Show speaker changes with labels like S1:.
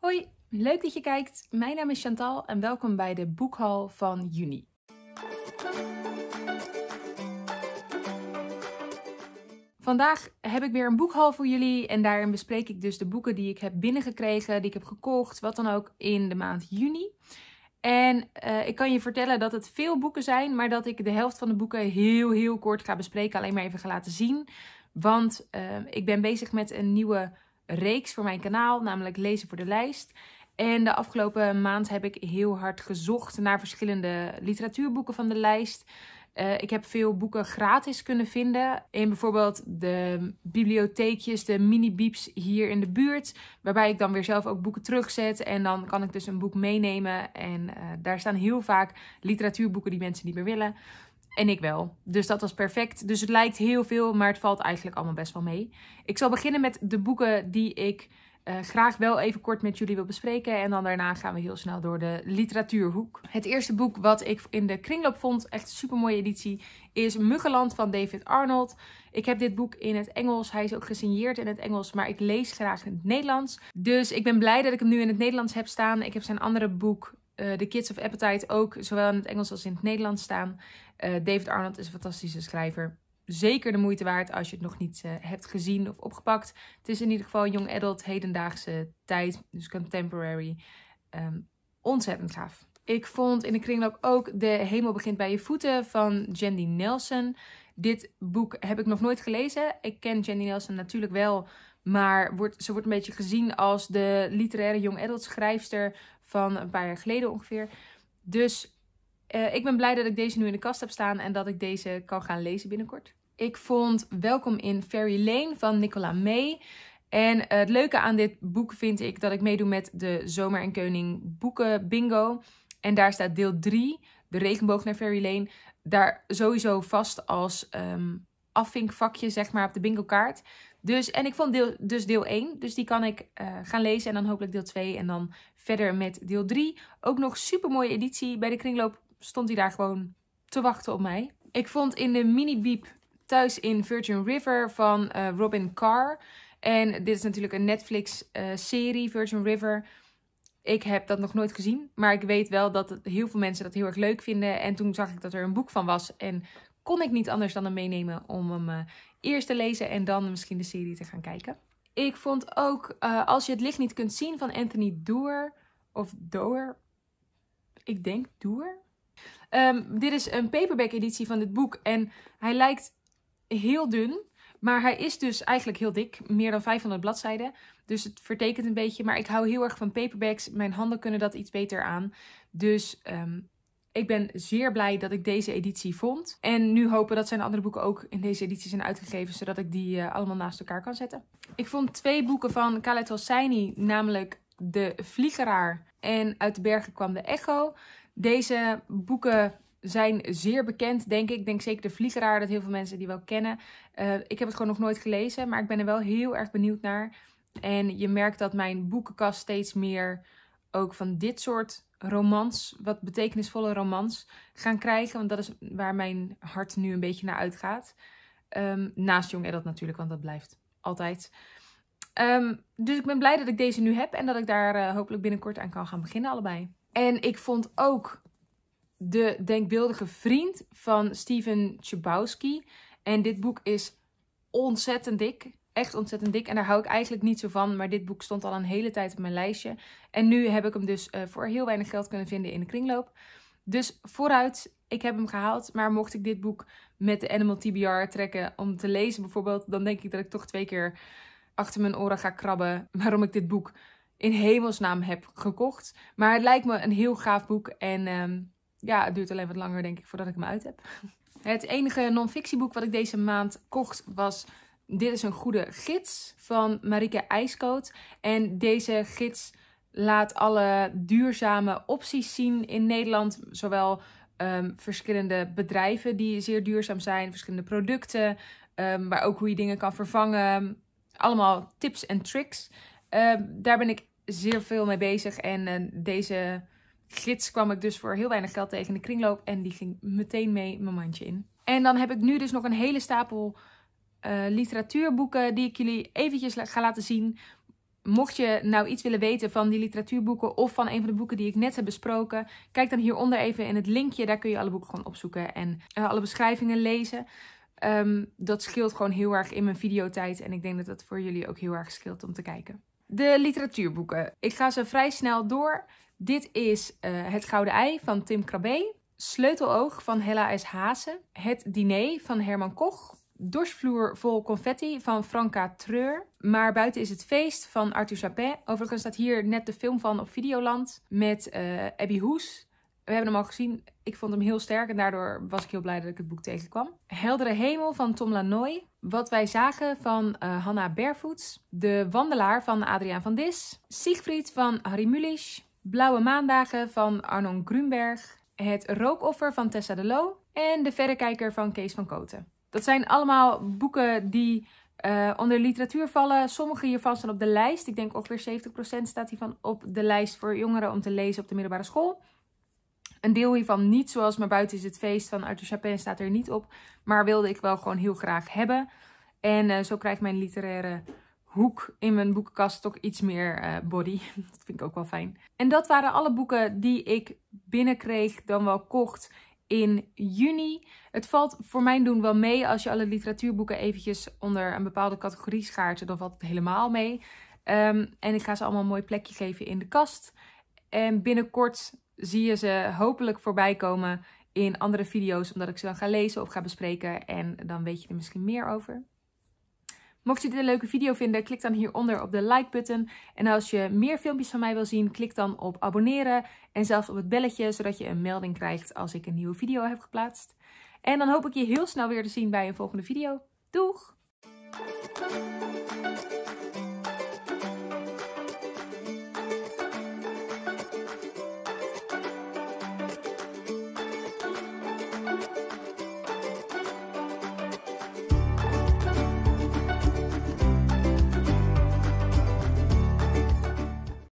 S1: Hoi, leuk dat je kijkt. Mijn naam is Chantal en welkom bij de boekhal van juni. Vandaag heb ik weer een boekhal voor jullie en daarin bespreek ik dus de boeken die ik heb binnengekregen, die ik heb gekocht, wat dan ook in de maand juni. En eh, ik kan je vertellen dat het veel boeken zijn, maar dat ik de helft van de boeken heel, heel kort ga bespreken. Alleen maar even ga laten zien. Want eh, ik ben bezig met een nieuwe reeks voor mijn kanaal, namelijk Lezen voor de Lijst. En de afgelopen maand heb ik heel hard gezocht naar verschillende literatuurboeken van de lijst. Eh, ik heb veel boeken gratis kunnen vinden. In bijvoorbeeld de bibliotheekjes, de mini beeps hier in de buurt. Waarbij ik dan weer zelf ook boeken terugzet. En dan kan ik dus een boek meenemen. En eh, daar staan heel vaak literatuurboeken die mensen niet meer willen. En ik wel. Dus dat was perfect. Dus het lijkt heel veel, maar het valt eigenlijk allemaal best wel mee. Ik zal beginnen met de boeken die ik eh, graag wel even kort met jullie wil bespreken. En dan daarna gaan we heel snel door de literatuurhoek. Het eerste boek wat ik in de kringloop vond, echt een super mooie editie, is Muggeland van David Arnold. Ik heb dit boek in het Engels. Hij is ook gesigneerd in het Engels, maar ik lees graag in het Nederlands. Dus ik ben blij dat ik hem nu in het Nederlands heb staan. Ik heb zijn andere boek, eh, The Kids of Appetite ook zowel in het Engels als in het Nederlands staan. Eh, David Arnold is een fantastische schrijver. Zeker de moeite waard als je het nog niet eh, hebt gezien of opgepakt. Het is in ieder geval young adult, hedendaagse tijd, dus contemporary. Um, ontzettend gaaf. Ik vond in de kringloop ook De Hemel Begint Bij Je Voeten van Jandy Nelson. Dit boek heb ik nog nooit gelezen. Ik ken Jandy Nelson natuurlijk wel, maar wordt, ze wordt een beetje gezien als de literaire young adult schrijfster van een paar jaar geleden ongeveer. Dus eh, ik ben blij dat ik deze nu in de kast heb staan en dat ik deze kan gaan lezen binnenkort. Ik vond Welkom in Fairy Lane van Nicola May. En het leuke aan dit boek vind ik dat ik meedoe met de Zomer en Keuning boeken bingo. En daar staat deel 3, de regenboog naar Fairy Lane, daar sowieso vast als ehm, afvinkvakje zeg maar op de bingo kaart. Dus, en ik vond deel, dus deel 1, dus die kan ik eh, gaan lezen en dan hopelijk deel 2 en dan verder met deel 3. Ook nog super mooie editie bij de kringloop stond hij daar gewoon te wachten op mij. Ik vond in de mini-beep thuis in Virgin River van eh, Robin Carr. En dit is natuurlijk een Netflix-serie, eh, Virgin River. Ik heb dat nog nooit gezien, maar ik weet wel dat heel veel mensen dat heel erg leuk vinden. En toen zag ik dat er een boek van was en kon ik niet anders dan hem meenemen om hem eh, eerst te lezen en dan misschien de serie te gaan kijken. Ik vond ook Als je het licht niet kunt zien van Anthony Doer, of Doer, ik denk Doer, Ehm, dit is een paperback editie van dit boek. En hij lijkt heel dun. Maar hij is dus eigenlijk heel dik, meer dan 500 bladzijden. Dus het vertekent een beetje. Maar ik hou heel erg van paperbacks. Mijn handen kunnen dat iets beter aan. Dus ehm, ik ben zeer blij dat ik deze editie vond. En nu hopen dat zijn andere boeken ook in deze editie zijn uitgegeven, zodat ik die eh, allemaal naast elkaar kan zetten. Ik vond twee boeken van Khaled Hosseini, namelijk De Vliegeraar en Uit de Bergen kwam de Echo. Deze boeken zijn zeer bekend, denk ik. Ik denk zeker de Vliegeraar, dat heel veel mensen die wel kennen. Eh, ik heb het gewoon nog nooit gelezen, maar ik ben er wel heel erg benieuwd naar. En je merkt dat mijn boekenkast steeds meer ook van dit soort romans, wat betekenisvolle romans, gaan krijgen. Want dat is waar mijn hart nu een beetje naar uitgaat. Ehm, naast Jong dat natuurlijk, want dat blijft altijd. Ehm, dus ik ben blij dat ik deze nu heb en dat ik daar eh, hopelijk binnenkort aan kan gaan beginnen allebei. En ik vond ook de denkbeeldige vriend van Steven Chbosky. En dit boek is ontzettend dik. Echt ontzettend dik. En daar hou ik eigenlijk niet zo van. Maar dit boek stond al een hele tijd op mijn lijstje. En nu heb ik hem dus eh, voor heel weinig geld kunnen vinden in de kringloop. Dus vooruit, ik heb hem gehaald. Maar mocht ik dit boek met de Animal TBR trekken om te lezen bijvoorbeeld. Dan denk ik dat ik toch twee keer achter mijn oren ga krabben waarom ik dit boek in hemelsnaam heb gekocht. Maar het lijkt me een heel gaaf boek. En ehm, ja, het duurt alleen wat langer, denk ik, voordat ik hem uit heb. Het enige non-fictieboek wat ik deze maand kocht was Dit is een goede gids van Marike IJskoot. En deze gids laat alle duurzame opties zien in Nederland. Zowel ehm, verschillende bedrijven die zeer duurzaam zijn, verschillende producten. maar ehm, ook hoe je dingen kan vervangen. Allemaal tips en tricks. daar ben ik zeer veel mee bezig. En eh, deze gids kwam ik dus voor heel weinig geld tegen de kringloop. En die ging meteen mee mijn mandje in. En dan heb ik nu dus nog een hele stapel eh, literatuurboeken die ik jullie eventjes ga laten zien. Mocht je nou iets willen weten van die literatuurboeken of van een van de boeken die ik net heb besproken, kijk dan hieronder even in het linkje. Daar kun je alle boeken gewoon opzoeken en eh, alle beschrijvingen lezen. Ehm, dat scheelt gewoon heel erg in mijn videotijd en ik denk dat dat voor jullie ook heel erg scheelt om te kijken. De literatuurboeken. Ik ga ze vrij snel door. Dit is eh, Het Gouden Ei van Tim Krabbe. Sleuteloog van Hella S. Haase. Het Diner van Herman Koch. Dorsvloer vol confetti van Franca Treur. Maar buiten is het feest van Arthur Chapin. Overigens staat hier net de film van op Videoland met eh, Abby Hoes. We hebben hem al gezien. Ik vond hem heel sterk en daardoor was ik heel blij dat ik het boek tegenkwam. Heldere Hemel van Tom Lanoy wat wij zagen van uh, eh, Hanna Barefoots, De Wandelaar van Adriaan van Dis, Siegfried van Harry Mulisch, Blauwe Maandagen van Arnon Grunberg, Het Rookoffer van Tessa de Loo en De Verrekijker van Kees van Koten. Dat zijn allemaal boeken die eh, onder literatuur vallen. Sommige hiervan staan op de lijst. Ik denk ongeveer 70% staat hiervan op de lijst voor jongeren om te lezen op de middelbare school. Een deel hiervan niet, zoals maar buiten is het feest van Arthur Chapin staat er niet op. Maar wilde ik wel gewoon heel graag hebben. En eh, zo krijgt mijn literaire hoek in mijn boekenkast toch iets meer eh, body. dat vind ik ook wel fijn. En dat waren alle boeken die ik binnenkreeg, dan wel kocht in juni. Het valt voor mijn doen wel mee als je alle literatuurboeken eventjes onder een bepaalde categorie schaart. Dan valt het helemaal mee. Ehm, en ik ga ze allemaal een mooi plekje geven in de kast. En binnenkort zie je ze hopelijk voorbij komen in andere video's, omdat ik ze dan ga lezen of ga bespreken. En dan weet je er misschien meer over. Mocht je dit een leuke video vinden, klik dan hieronder op de like-button. En als je meer filmpjes van mij wil zien, klik dan op abonneren en zelfs op het belletje, zodat je een melding krijgt als ik een nieuwe video heb geplaatst. En dan hoop ik je heel snel weer te zien bij een volgende video. Doeg!